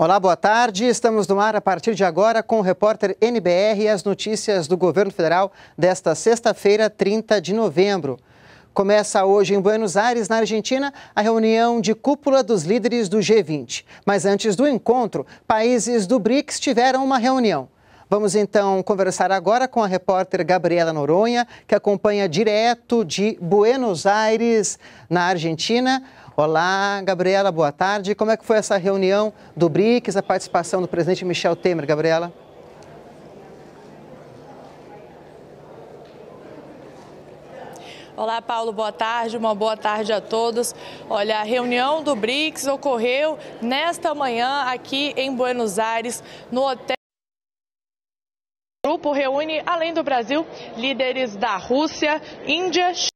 Olá, boa tarde. Estamos no ar a partir de agora com o repórter NBR e as notícias do governo federal desta sexta-feira, 30 de novembro. Começa hoje em Buenos Aires, na Argentina, a reunião de cúpula dos líderes do G20. Mas antes do encontro, países do BRICS tiveram uma reunião. Vamos então conversar agora com a repórter Gabriela Noronha, que acompanha direto de Buenos Aires, na Argentina. Olá, Gabriela, boa tarde. Como é que foi essa reunião do BRICS, a participação do presidente Michel Temer, Gabriela? Olá, Paulo, boa tarde, uma boa tarde a todos. Olha, a reunião do BRICS ocorreu nesta manhã aqui em Buenos Aires, no hotel grupo reúne, além do Brasil, líderes da Rússia, Índia, China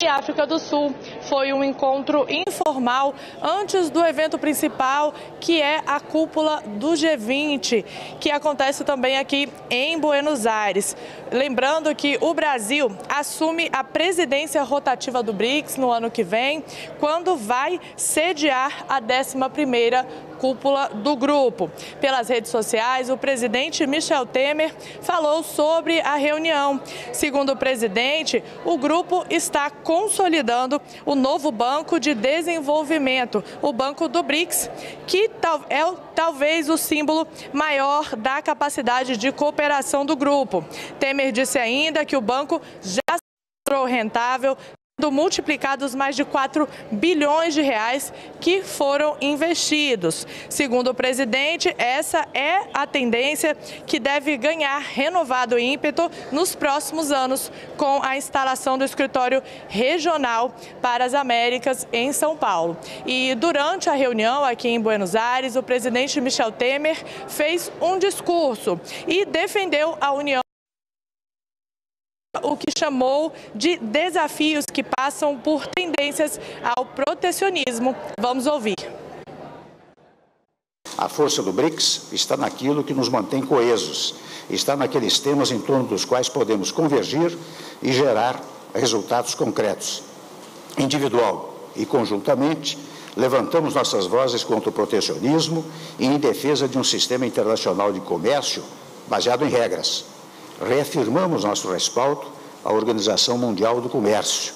e África do Sul. Foi um encontro informal antes do evento principal, que é a cúpula do G20, que acontece também aqui em Buenos Aires. Lembrando que o Brasil assume a presidência rotativa do BRICS no ano que vem, quando vai sediar a 11ª cúpula do grupo. Pelas redes sociais, o presidente Michel Temer falou sobre a reunião. Segundo o presidente, o grupo está consolidando o novo Banco de Desenvolvimento, o Banco do BRICS, que é talvez o símbolo maior da capacidade de cooperação do grupo. Temer disse ainda que o banco já se rentável multiplicados mais de 4 bilhões de reais que foram investidos. Segundo o presidente, essa é a tendência que deve ganhar renovado ímpeto nos próximos anos com a instalação do escritório regional para as Américas em São Paulo. E durante a reunião aqui em Buenos Aires, o presidente Michel Temer fez um discurso e defendeu a união o que chamou de desafios que passam por tendências ao protecionismo. Vamos ouvir. A força do BRICS está naquilo que nos mantém coesos, está naqueles temas em torno dos quais podemos convergir e gerar resultados concretos. Individual e conjuntamente, levantamos nossas vozes contra o protecionismo e em defesa de um sistema internacional de comércio baseado em regras, reafirmamos nosso respaldo à Organização Mundial do Comércio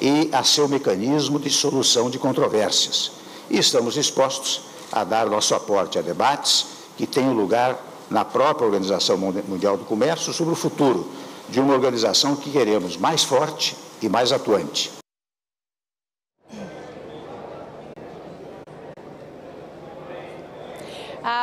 e a seu mecanismo de solução de controvérsias. E estamos dispostos a dar nosso aporte a debates que tenham lugar na própria Organização Mundial do Comércio sobre o futuro de uma organização que queremos mais forte e mais atuante.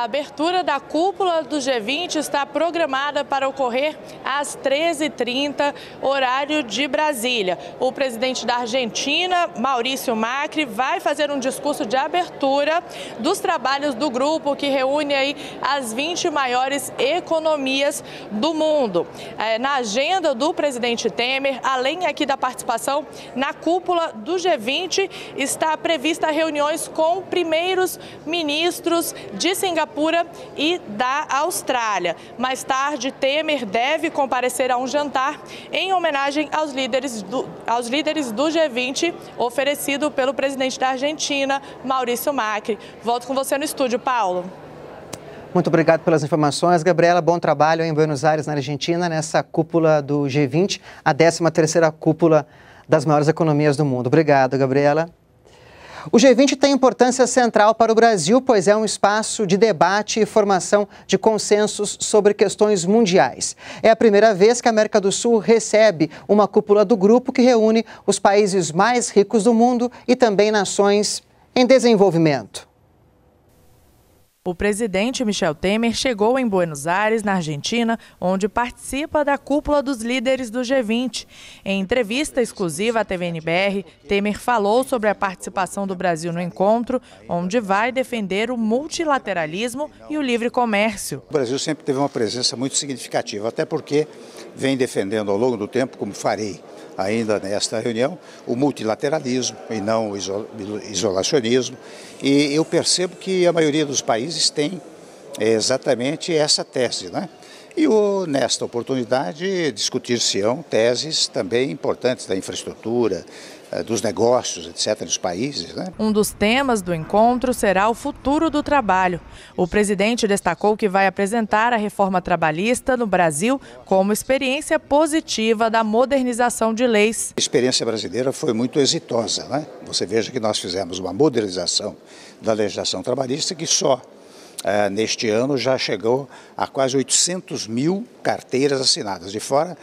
abertura da cúpula do G20 está programada para ocorrer às 13h30, horário de Brasília. O presidente da Argentina, Maurício Macri, vai fazer um discurso de abertura dos trabalhos do grupo que reúne aí as 20 maiores economias do mundo. É, na agenda do presidente Temer, além aqui da participação na cúpula do G20, está prevista reuniões com primeiros ministros de Singapura Singapura e da Austrália. Mais tarde, Temer deve comparecer a um jantar em homenagem aos líderes do, aos líderes do G20, oferecido pelo presidente da Argentina, Maurício Macri. Volto com você no estúdio, Paulo. Muito obrigado pelas informações, Gabriela. Bom trabalho em Buenos Aires, na Argentina, nessa cúpula do G20, a 13ª cúpula das maiores economias do mundo. Obrigado, Gabriela. O G20 tem importância central para o Brasil, pois é um espaço de debate e formação de consensos sobre questões mundiais. É a primeira vez que a América do Sul recebe uma cúpula do grupo que reúne os países mais ricos do mundo e também nações em desenvolvimento. O presidente Michel Temer chegou em Buenos Aires, na Argentina, onde participa da cúpula dos líderes do G20. Em entrevista exclusiva à TVNBR, Temer falou sobre a participação do Brasil no encontro, onde vai defender o multilateralismo e o livre comércio. O Brasil sempre teve uma presença muito significativa, até porque vem defendendo ao longo do tempo, como farei ainda nesta reunião, o multilateralismo e não o isolacionismo. E eu percebo que a maioria dos países tem é, exatamente essa tese, né? E o, nesta oportunidade discutir-se-ão teses também importantes da infraestrutura, eh, dos negócios, etc., dos países. Né? Um dos temas do encontro será o futuro do trabalho. O presidente destacou que vai apresentar a reforma trabalhista no Brasil como experiência positiva da modernização de leis. A experiência brasileira foi muito exitosa. Né? Você veja que nós fizemos uma modernização da legislação trabalhista que só é, neste ano já chegou a quase 800 mil carteiras assinadas, de fora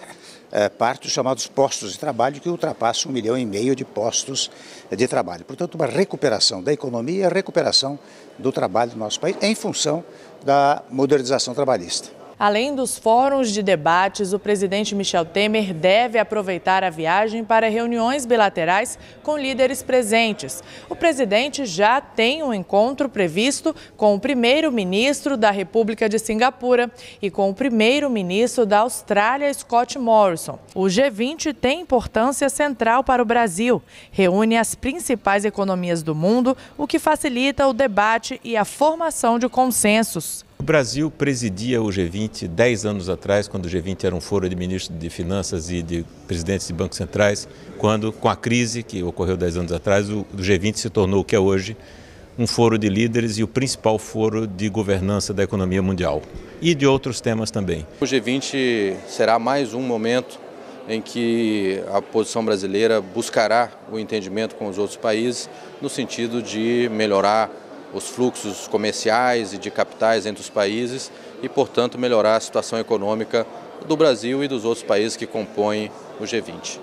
é, parte dos chamados postos de trabalho, que ultrapassa um milhão e meio de postos de trabalho. Portanto, uma recuperação da economia e a recuperação do trabalho do nosso país, em função da modernização trabalhista. Além dos fóruns de debates, o presidente Michel Temer deve aproveitar a viagem para reuniões bilaterais com líderes presentes. O presidente já tem um encontro previsto com o primeiro-ministro da República de Singapura e com o primeiro-ministro da Austrália, Scott Morrison. O G20 tem importância central para o Brasil. Reúne as principais economias do mundo, o que facilita o debate e a formação de consensos. O Brasil presidia o G20 dez anos atrás, quando o G20 era um foro de ministros de finanças e de presidentes de bancos centrais, quando, com a crise que ocorreu dez anos atrás, o G20 se tornou o que é hoje, um foro de líderes e o principal foro de governança da economia mundial e de outros temas também. O G20 será mais um momento em que a posição brasileira buscará o entendimento com os outros países no sentido de melhorar os fluxos comerciais e de capitais entre os países e, portanto, melhorar a situação econômica do Brasil e dos outros países que compõem o G20.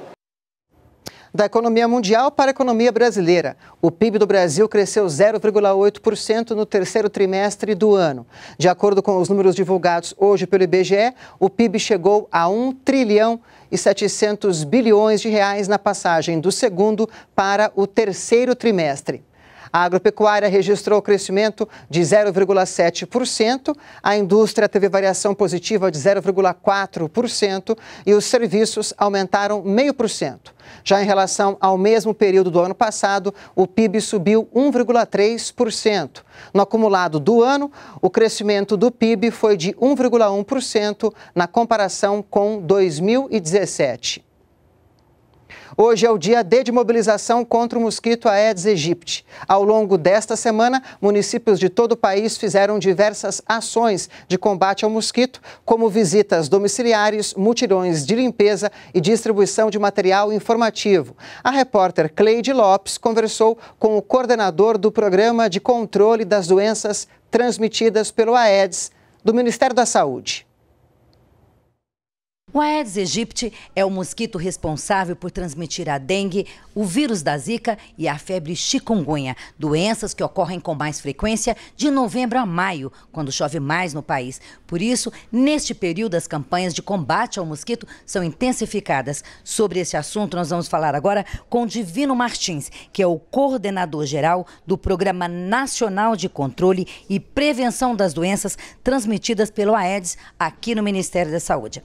Da economia mundial para a economia brasileira. O PIB do Brasil cresceu 0,8% no terceiro trimestre do ano. De acordo com os números divulgados hoje pelo IBGE, o PIB chegou a 1 trilhão e 700 bilhões de reais na passagem do segundo para o terceiro trimestre. A agropecuária registrou crescimento de 0,7%, a indústria teve variação positiva de 0,4% e os serviços aumentaram 0,5%. Já em relação ao mesmo período do ano passado, o PIB subiu 1,3%. No acumulado do ano, o crescimento do PIB foi de 1,1% na comparação com 2017. Hoje é o dia D de mobilização contra o mosquito Aedes aegypti. Ao longo desta semana, municípios de todo o país fizeram diversas ações de combate ao mosquito, como visitas domiciliares, mutirões de limpeza e distribuição de material informativo. A repórter Cleide Lopes conversou com o coordenador do Programa de Controle das Doenças Transmitidas pelo Aedes, do Ministério da Saúde. O Aedes aegypti é o mosquito responsável por transmitir a dengue, o vírus da zika e a febre chikungunya, doenças que ocorrem com mais frequência de novembro a maio, quando chove mais no país. Por isso, neste período, as campanhas de combate ao mosquito são intensificadas. Sobre esse assunto, nós vamos falar agora com Divino Martins, que é o coordenador geral do Programa Nacional de Controle e Prevenção das Doenças Transmitidas pelo Aedes aqui no Ministério da Saúde.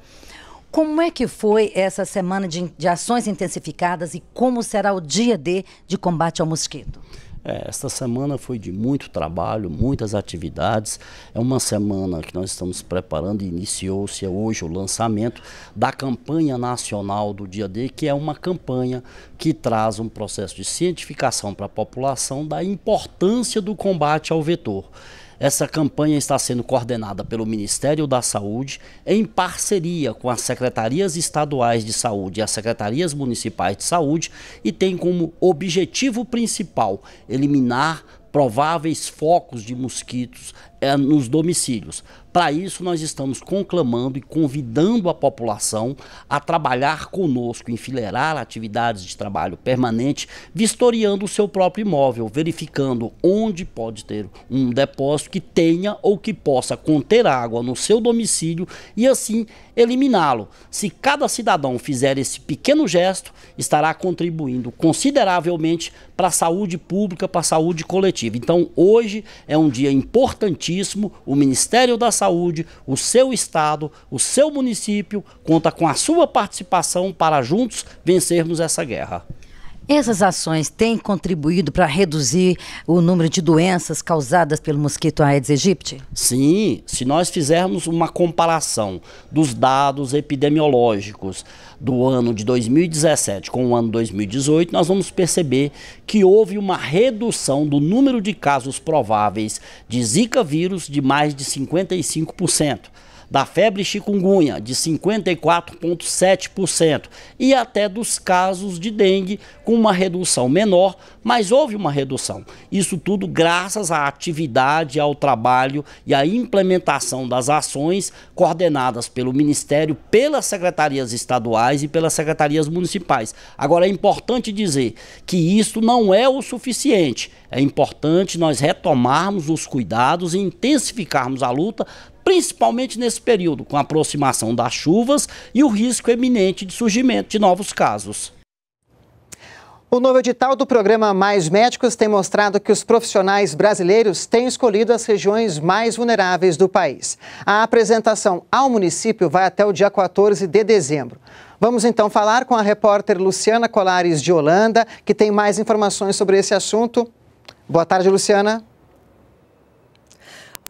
Como é que foi essa semana de, de ações intensificadas e como será o dia D de combate ao mosquito? É, esta semana foi de muito trabalho, muitas atividades. É uma semana que nós estamos preparando e iniciou-se hoje o lançamento da campanha nacional do Dia D, que é uma campanha que traz um processo de cientificação para a população da importância do combate ao vetor. Essa campanha está sendo coordenada pelo Ministério da Saúde em parceria com as secretarias estaduais de saúde e as secretarias municipais de saúde e tem como objetivo principal eliminar prováveis focos de mosquitos é, nos domicílios. Para isso, nós estamos conclamando e convidando a população a trabalhar conosco, enfileirar atividades de trabalho permanente, vistoriando o seu próprio imóvel, verificando onde pode ter um depósito que tenha ou que possa conter água no seu domicílio e assim eliminá-lo. Se cada cidadão fizer esse pequeno gesto, estará contribuindo consideravelmente para a saúde pública, para a saúde coletiva. Então, hoje é um dia importantíssimo. O Ministério da Saúde, o seu estado, o seu município conta com a sua participação para juntos vencermos essa guerra. Essas ações têm contribuído para reduzir o número de doenças causadas pelo mosquito Aedes aegypti? Sim, se nós fizermos uma comparação dos dados epidemiológicos do ano de 2017 com o ano 2018, nós vamos perceber que houve uma redução do número de casos prováveis de Zika vírus de mais de 55% da febre chikungunya, de 54,7%, e até dos casos de dengue, com uma redução menor, mas houve uma redução. Isso tudo graças à atividade, ao trabalho e à implementação das ações coordenadas pelo Ministério, pelas secretarias estaduais e pelas secretarias municipais. Agora, é importante dizer que isso não é o suficiente. É importante nós retomarmos os cuidados e intensificarmos a luta principalmente nesse período, com a aproximação das chuvas e o risco eminente de surgimento de novos casos. O novo edital do programa Mais Médicos tem mostrado que os profissionais brasileiros têm escolhido as regiões mais vulneráveis do país. A apresentação ao município vai até o dia 14 de dezembro. Vamos então falar com a repórter Luciana Colares de Holanda, que tem mais informações sobre esse assunto. Boa tarde, Luciana.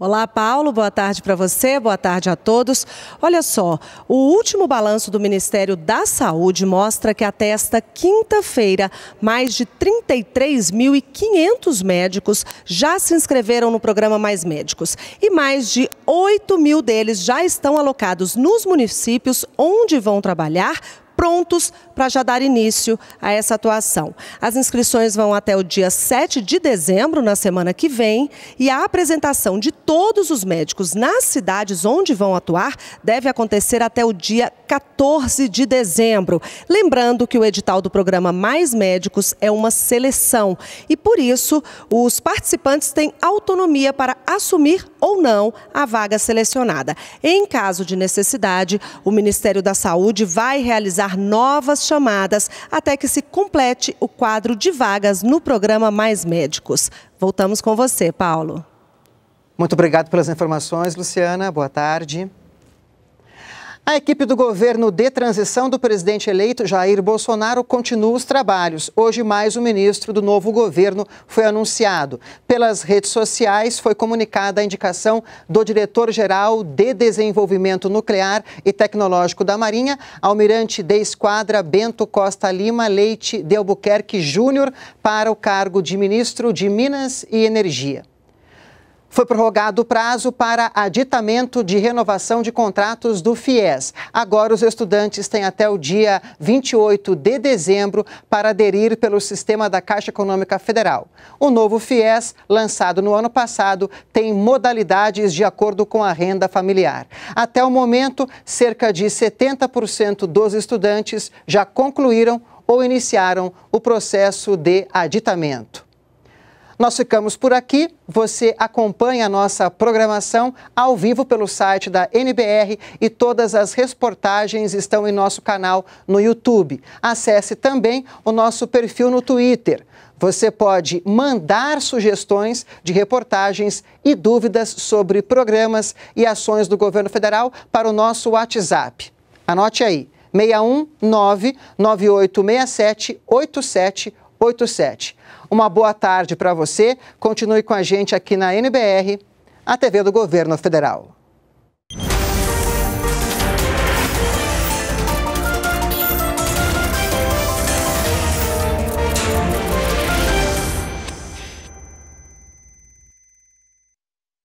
Olá, Paulo. Boa tarde para você, boa tarde a todos. Olha só, o último balanço do Ministério da Saúde mostra que até esta quinta-feira, mais de 33.500 médicos já se inscreveram no programa Mais Médicos e mais de 8 mil deles já estão alocados nos municípios onde vão trabalhar, prontos para já dar início a essa atuação. As inscrições vão até o dia 7 de dezembro, na semana que vem, e a apresentação de todos os médicos nas cidades onde vão atuar deve acontecer até o dia 14 de dezembro. Lembrando que o edital do programa Mais Médicos é uma seleção e, por isso, os participantes têm autonomia para assumir ou não a vaga selecionada. Em caso de necessidade, o Ministério da Saúde vai realizar novas chamadas até que se complete o quadro de vagas no programa Mais Médicos. Voltamos com você, Paulo. Muito obrigado pelas informações, Luciana. Boa tarde. A equipe do governo de transição do presidente eleito Jair Bolsonaro continua os trabalhos. Hoje, mais um ministro do novo governo foi anunciado. Pelas redes sociais, foi comunicada a indicação do diretor-geral de Desenvolvimento Nuclear e Tecnológico da Marinha, almirante de esquadra Bento Costa Lima Leite de Albuquerque Júnior, para o cargo de ministro de Minas e Energia. Foi prorrogado o prazo para aditamento de renovação de contratos do FIES. Agora, os estudantes têm até o dia 28 de dezembro para aderir pelo sistema da Caixa Econômica Federal. O novo FIES, lançado no ano passado, tem modalidades de acordo com a renda familiar. Até o momento, cerca de 70% dos estudantes já concluíram ou iniciaram o processo de aditamento. Nós ficamos por aqui. Você acompanha a nossa programação ao vivo pelo site da NBR e todas as reportagens estão em nosso canal no YouTube. Acesse também o nosso perfil no Twitter. Você pode mandar sugestões de reportagens e dúvidas sobre programas e ações do governo federal para o nosso WhatsApp. Anote aí: 619 9867 87 87. Uma boa tarde para você. Continue com a gente aqui na NBR, a TV do Governo Federal.